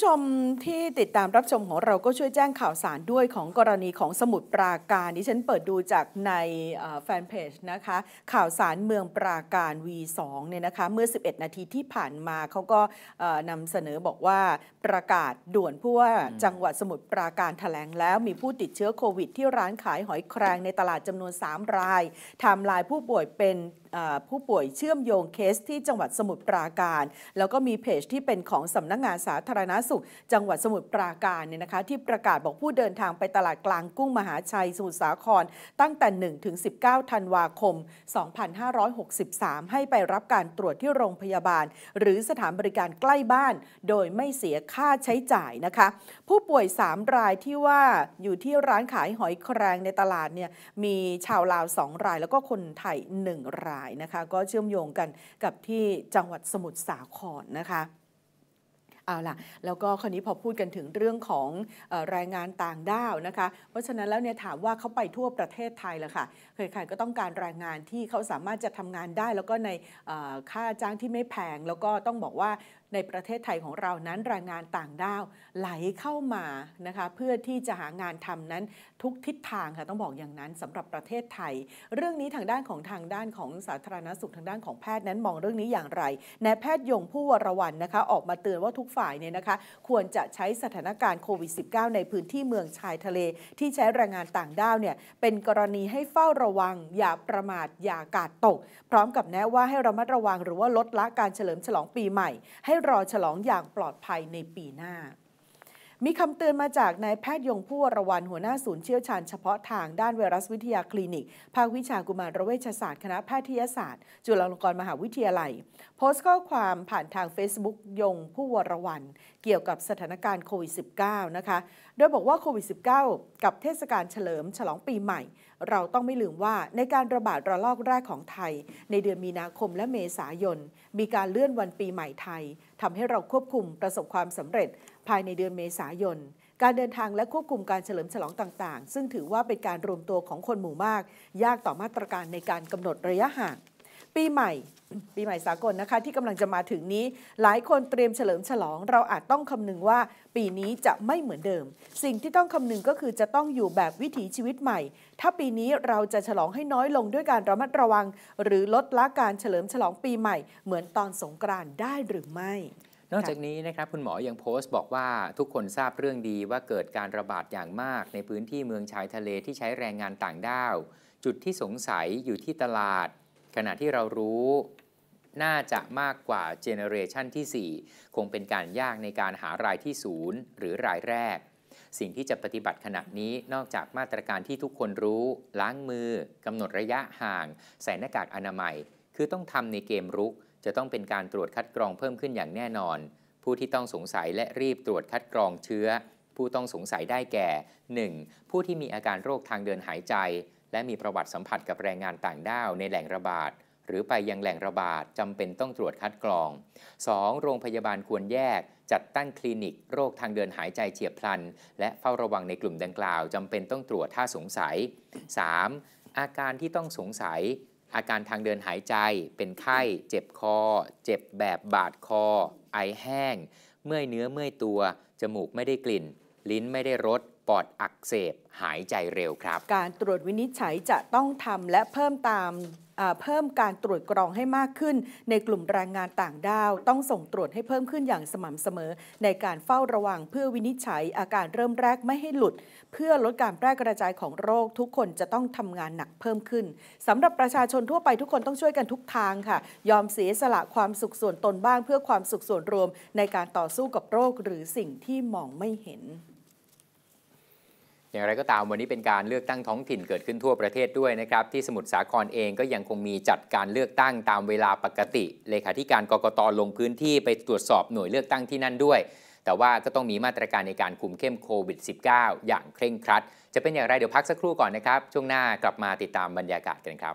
ผู้ชมที่ติดตามรับชมของเราก็ช่วยแจ้งข่าวสารด้วยของกรณีของสมุดปราการนี้ฉันเปิดดูจากในแฟนเพจนะคะ ข่าวสารเมืองปราการ V2 เนี่ยนะคะ เมื่อ 11 นาทีที่ผ่านมาเขาก็นำเสนอบอกว่าประกาศด่วนผู้ว่าจังหวัดสมุทรปราการถแถลงแล้ว มีผู้ติดเชื้อโควิดที่ร้านขายหอยแครงในตลาดจำนวน 3 รายทำลายผู้ป่วยเป็นผู้ป่วยเชื่อมโยงเคสที่จังหวัดสมุทรปราการ แล้วก็มีเพจที่เป็นของสำนักงงานสาธารณสุขจังหวัดสมุทรปราการเนี่ยนะคะ ที่ประกาศบอกผู้เดินทางไปตลาดกลางกุ้งมหาชัยสมุทรสาคร ตั้งแต่ 1 ถึง 19 ธันวาคม 2563 ให้ไปรับการตรวจที่โรงพยาบาล หรือสถานบริการใกล้บ้านโดยไม่เสียค่าใช้จ่ายนะคะ ผู้ป่วย 3 รายที่ว่าอยู่ที่ร้านขายหอยแครงในตลาดเนี่ยมีชาวลาว 2 รายแล้วก็คนไทย 1 รายนะคะ ก็เชื่อมโยงกันกับที่จังหวัดสมุทรสาครนะคะเอาล่ะ แล้วก็คราวนี้พอพูดกันถึงเรื่องของแรงงานต่างด้าวนะคะ เพราะฉะนั้นแล้วเนี่ยถามว่าเขาไปทั่วประเทศไทยลวค่ะเคยขาก็ต้องการแรงงานที่เขาสามารถจะทำงานได้ แล้วก็ในค่าจ้างที่ไม่แพงแล้วก็ต้องบอกว่าในประเทศไทยของเรานั้นแรงงานต่างด้าว ไหลเข้ามานะคะเพื่อที่จะหางานทำนั้นทุกทิศทางค่ะต้องบอกอย่างนั้นสำหรับประเทศไทย เรื่องนี้ทางด้านของทางด้านของสาธารณสุขทางด้านของแพทย์นั้นมองเรื่องนี้อย่างไรนายแพทย์ยงผู้วรวันนะคะออกมาเตือนว่าทุกฝ่ายเนี่ยนะคะควรจะใช้สถานการณ์โควิด -19 ในพื้นที่เมืองชายทะเล ที่ใช้แรงงานต่างด้าวเนี่ยเป็นกรณีให้เฝ้าระวัง อย่าประมาทอย่ากาดตก พร้อมกับแนะว่าให้ระมัดระวัง หรือว่าลดละการเฉลิมฉลองปีใหม่ ให้รอฉลองอย่างปลอดภัยในปีหน้า มีคำเตือนมาจากนายแพทย์ยงผู้วรวันหัวหน้าศูนย์เชี่ยวชาญเฉพาะทางด้านไวรัสวิทยาคลินิก ภาควิชากุมารเวชศาสตร์คณะแพทยศาสตร์ จุฬาลงกรณ์มหาวิทยาลัย โพสต์ข้อความผ่านทาง Facebook ยงผู้วรวันเกี่ยวกับสถานการณ์โควิด -19 นะคะ โดยบอกว่าโควิด -19 กับเทศกาลเฉลิมฉลองปีใหม่เราต้องไม่ลืมว่าในการระบาดระลอกแรกของไทย ในเดือนมีนาคมและเมษายน มีการเลื่อนวันปีใหม่ไทย ทำให้เราควบคุมประสบความสำเร็จภายในเดือนเมษายนการเดินทางและควบคุมการเฉลิมฉลองต่างๆ ซึ่งถือว่าเป็นการรวมตัวของคนหมู่มาก ยากต่อมาตรการในการกำหนดระยะห่างปีใหม่ ปีใหม่สากลนะคะที่กำลังจะมาถึงนี้ หลายคนเตรียมเฉลิมฉลองเราอาจต้องคำนึงว่าปีนี้จะไม่เหมือนเดิม สิ่งที่ต้องคำนึงก็คือจะต้องอยู่แบบวิถีชีวิตใหม่ ถ้าปีนี้เราจะฉลองให้น้อยลงด้วยการระมัดระวัง หรือลดละการเฉลิมฉลองปีใหม่เหมือนตอนสงกรานต์ได้หรือไม่ นอกจากนี้นะครับคุณหมอยังโพสต์บอกว่าทุกคนทราบเรื่องดีว่าเกิดการระบาดอย่างมากในพื้นที่เมืองชายทะเลที่ใช้แรงงานต่างด้าวจุดที่สงสัยอยู่ที่ตลาดขณะที่เรารู้ น่าจะมากกว่าเจเนอเรชันที่ 4 คงเป็นการยากในการหารายที่ศูนย์หรือรายแรก สิ่งที่จะปฏิบัติขณะนี้นอกจากมาตรการที่ทุกคนรู้ ล้างมือกำหนดระยะห่าง ใส่หน้ากากอนามัย คือต้องทำในเกมรุกจะต้องเป็นการตรวจคัดกรองเพิ่มขึ้นอย่างแน่นอน ผู้ที่ต้องสงสัยและรีบตรวจคัดกรองเชื้อ ผู้ต้องสงสัยได้แก่ 1. ผู้ที่มีอาการโรคทางเดินหายใจและมีประวัติสัมผัสกับแรงงานต่างด้าวในแหล่งระบาด หรือไปยังแหล่งระบาดจำเป็นต้องตรวจคัดกรอง 2. โรงพยาบาลควรแยก จัดตั้งคลินิก โรคทางเดินหายใจเฉียบพลัน และเฝ้าระวังในกลุ่มดังกล่าวจำเป็นต้องตรวจถ้าสงสัย 3. อาการที่ต้องสงสัย อาการทางเดินหายใจ เป็นไข้ เจ็บคอ เจ็บแบบบาดคอ ไอแห้ง เมื่อยเนื้อเมื่อยตัวจมูกไม่ได้กลิ่น ลิ้นไม่ได้รสอดอักเสบหายใจเร็วครับ การตรวจวินิจฉัยจะต้องทำและเพิ่มตามเพิ่มการตรวจกรองให้มากขึ้น ในกลุ่มแรงงานต่างด้าว ต้องส่งตรวจให้เพิ่มขึ้นอย่างสม่ำเสมอ ในการเฝ้าระวัง เพื่อวินิจฉัยอาการเริ่มแรกไม่ให้หลุด เพื่อลดการแพร่กระจายของโรคทุกคนจะต้องทำงานหนักเพิ่มขึ้นสำหรับประชาชนทั่วไปทุกคนต้องช่วยกันทุกทางค่ะ ยอมเสียสละความสุขส่วนตนบ้างเพื่อความสุขส่วนรวมในการต่อสู้กับโรคหรือสิ่งที่มองไม่เห็นอย่างไรก็ตามวันนี้เป็นการเลือกตั้งท้องถิ่นเกิดขึ้นทั่วประเทศด้วยนะครับที่สมุทรสาครเองก็ยังคงมีจัดการเลือกตั้งตามเวลาปกติ เลขาธิการกกตลงพื้นที่ไปตรวจสอบหน่วยเลือกตั้งที่นั่นด้วยแต่ว่าก็ต้องมีมาตรการในการคุมเข้มโควิด -19 อย่างเคร่งครัด จะเป็นอย่างไรเดี๋ยวพักสักครู่ก่อนนะครับ ช่วงหน้ากลับมาติดตามบรรยากาศกันครับ